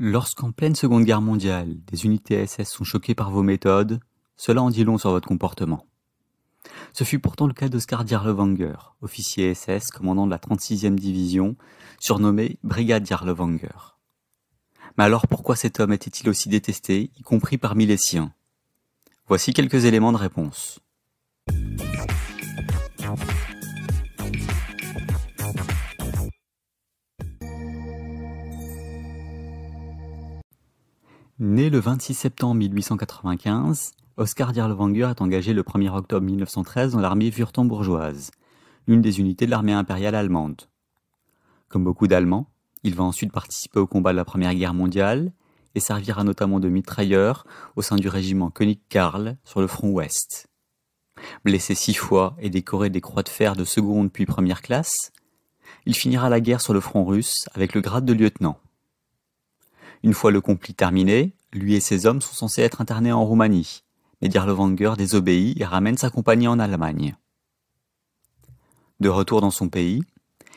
Lorsqu'en pleine Seconde Guerre mondiale, des unités SS sont choquées par vos méthodes, cela en dit long sur votre comportement. Ce fut pourtant le cas d'Oskar Dierlewanger, officier SS commandant de la 36e division, surnommé Brigade Dierlewanger. Mais alors pourquoi cet homme était-il aussi détesté, y compris parmi les siens Voici quelques éléments de réponse. Né le 26 septembre 1895, Oscar Dierlewanger est engagé le 1er octobre 1913 dans l'armée wurtembourgeoise, l'une des unités de l'armée impériale allemande. Comme beaucoup d'Allemands, il va ensuite participer au combat de la Première Guerre mondiale et servira notamment de mitrailleur au sein du régiment König Karl sur le front ouest. Blessé six fois et décoré des croix de fer de seconde puis première classe, il finira la guerre sur le front russe avec le grade de lieutenant. Une fois le conflit terminé, lui et ses hommes sont censés être internés en Roumanie, mais Dirlewanger désobéit et ramène sa compagnie en Allemagne. De retour dans son pays,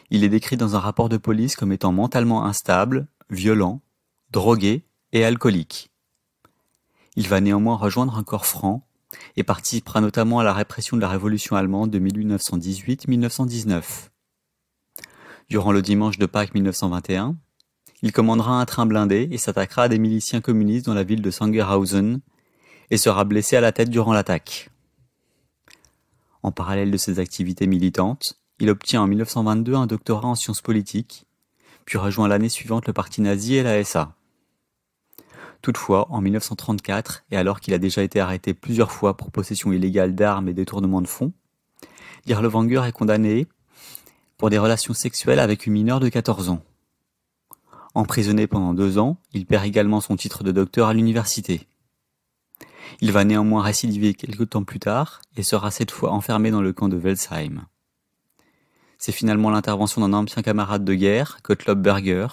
il est décrit dans un rapport de police comme étant mentalement instable, violent, drogué et alcoolique. Il va néanmoins rejoindre un corps franc et participera notamment à la répression de la Révolution allemande de 1918-1919. Durant le dimanche de Pâques 1921, il commandera un train blindé et s'attaquera à des miliciens communistes dans la ville de Sangerhausen et sera blessé à la tête durant l'attaque. En parallèle de ses activités militantes, il obtient en 1922 un doctorat en sciences politiques, puis rejoint l'année suivante le parti nazi et la SA. Toutefois, en 1934, et alors qu'il a déjà été arrêté plusieurs fois pour possession illégale d'armes et détournement de fonds, Dirlewanger est condamné pour des relations sexuelles avec une mineure de 14 ans. Emprisonné pendant deux ans, il perd également son titre de docteur à l'université. Il va néanmoins récidiver quelques temps plus tard et sera cette fois enfermé dans le camp de Welsheim. C'est finalement l'intervention d'un ancien camarade de guerre, Kotlob Berger,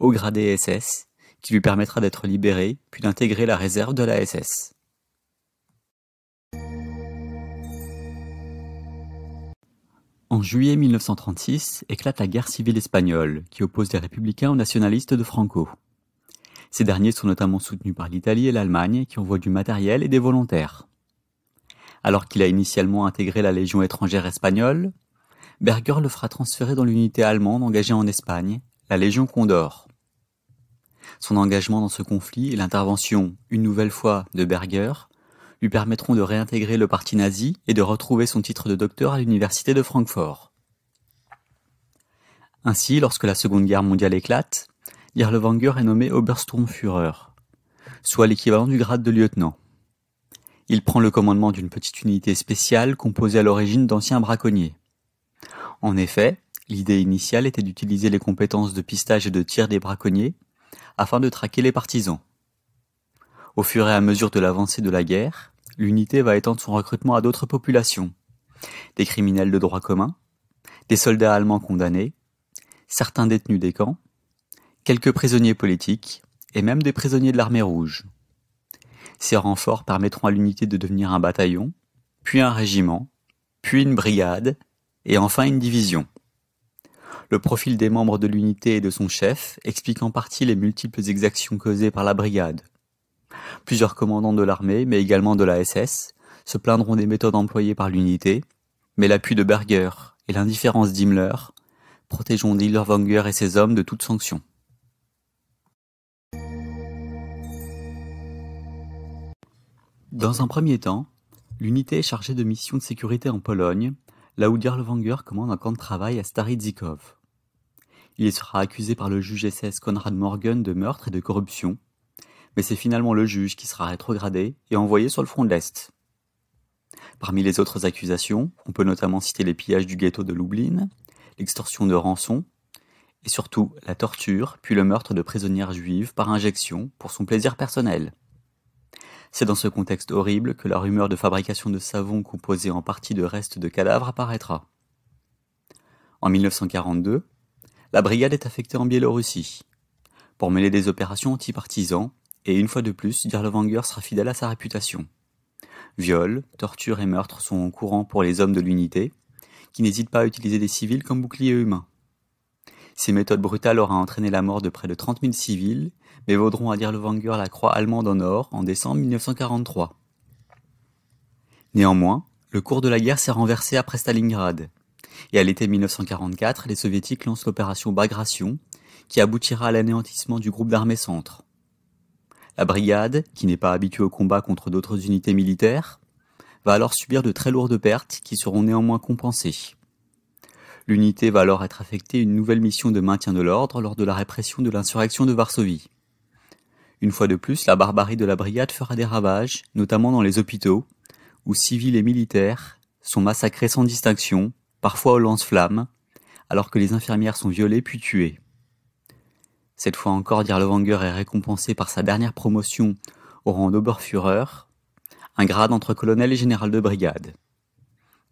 au gradé SS, qui lui permettra d'être libéré puis d'intégrer la réserve de la SS. En juillet 1936 éclate la guerre civile espagnole, qui oppose les républicains aux nationalistes de Franco. Ces derniers sont notamment soutenus par l'Italie et l'Allemagne, qui envoient du matériel et des volontaires. Alors qu'il a initialement intégré la Légion étrangère espagnole, Berger le fera transférer dans l'unité allemande engagée en Espagne, la Légion Condor. Son engagement dans ce conflit et l'intervention, une nouvelle fois, de Berger lui permettront de réintégrer le parti nazi et de retrouver son titre de docteur à l'université de Francfort. Ainsi, lorsque la Seconde Guerre mondiale éclate, Dirlewanger est nommé Obersturmführer, soit l'équivalent du grade de lieutenant. Il prend le commandement d'une petite unité spéciale composée à l'origine d'anciens braconniers. En effet, l'idée initiale était d'utiliser les compétences de pistage et de tir des braconniers afin de traquer les partisans. Au fur et à mesure de l'avancée de la guerre, l'unité va étendre son recrutement à d'autres populations. Des criminels de droit commun, des soldats allemands condamnés, certains détenus des camps, quelques prisonniers politiques et même des prisonniers de l'armée rouge. Ces renforts permettront à l'unité de devenir un bataillon, puis un régiment, puis une brigade et enfin une division. Le profil des membres de l'unité et de son chef explique en partie les multiples exactions causées par la brigade, Plusieurs commandants de l'armée, mais également de la SS, se plaindront des méthodes employées par l'unité, mais l'appui de Berger et l'indifférence d'Himmler protégeront Dillerwanger et ses hommes de toute sanction. Dans un premier temps, l'unité est chargée de missions de sécurité en Pologne, là où commande un camp de travail à Staridzikov. Il sera accusé par le juge SS Konrad Morgan de meurtre et de corruption, mais c'est finalement le juge qui sera rétrogradé et envoyé sur le front de l'Est. Parmi les autres accusations, on peut notamment citer les pillages du ghetto de Lublin, l'extorsion de rançons, et surtout la torture, puis le meurtre de prisonnières juives par injection pour son plaisir personnel. C'est dans ce contexte horrible que la rumeur de fabrication de savon composée en partie de restes de cadavres apparaîtra. En 1942, la brigade est affectée en Biélorussie. Pour mêler des opérations anti-partisans, et une fois de plus, Dirlewanger sera fidèle à sa réputation. Viols, tortures et meurtres sont en courant pour les hommes de l'unité, qui n'hésitent pas à utiliser des civils comme boucliers humains. Ces méthodes brutales auront entraîné la mort de près de 30 000 civils, mais vaudront à Dirlewanger la croix allemande en or en décembre 1943. Néanmoins, le cours de la guerre s'est renversé après Stalingrad. Et à l'été 1944, les soviétiques lancent l'opération Bagration, qui aboutira à l'anéantissement du groupe d'armées centre. La brigade, qui n'est pas habituée au combat contre d'autres unités militaires, va alors subir de très lourdes pertes qui seront néanmoins compensées. L'unité va alors être affectée une nouvelle mission de maintien de l'ordre lors de la répression de l'insurrection de Varsovie. Une fois de plus, la barbarie de la brigade fera des ravages, notamment dans les hôpitaux, où civils et militaires sont massacrés sans distinction, parfois au lance-flammes, alors que les infirmières sont violées puis tuées. Cette fois encore, Dirlewanger est récompensé par sa dernière promotion au rang d'Oberführer, un grade entre colonel et général de brigade.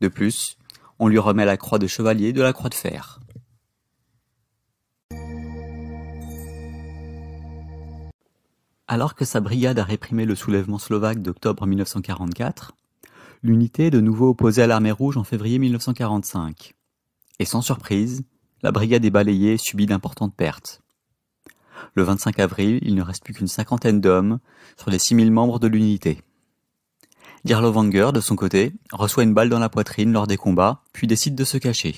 De plus, on lui remet la croix de chevalier de la croix de fer. Alors que sa brigade a réprimé le soulèvement slovaque d'octobre 1944, l'unité est de nouveau opposée à l'armée rouge en février 1945. Et sans surprise, la brigade est balayée et subit d'importantes pertes. Le 25 avril, il ne reste plus qu'une cinquantaine d'hommes sur les 6000 membres de l'unité. Wanger, de son côté, reçoit une balle dans la poitrine lors des combats, puis décide de se cacher.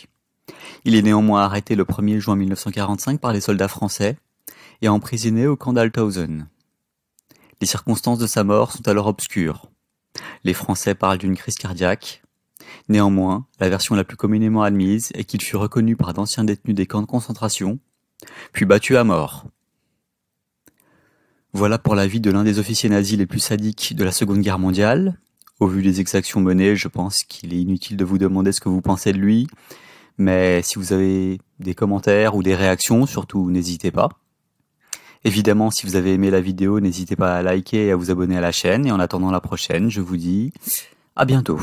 Il est néanmoins arrêté le 1er juin 1945 par les soldats français et emprisonné au camp d'Althausen. Les circonstances de sa mort sont alors obscures. Les Français parlent d'une crise cardiaque. Néanmoins, la version la plus communément admise est qu'il fut reconnu par d'anciens détenus des camps de concentration, puis battu à mort. Voilà pour l'avis de l'un des officiers nazis les plus sadiques de la Seconde Guerre mondiale. Au vu des exactions menées, je pense qu'il est inutile de vous demander ce que vous pensez de lui. Mais si vous avez des commentaires ou des réactions, surtout n'hésitez pas. Évidemment, si vous avez aimé la vidéo, n'hésitez pas à liker et à vous abonner à la chaîne. Et en attendant la prochaine, je vous dis à bientôt.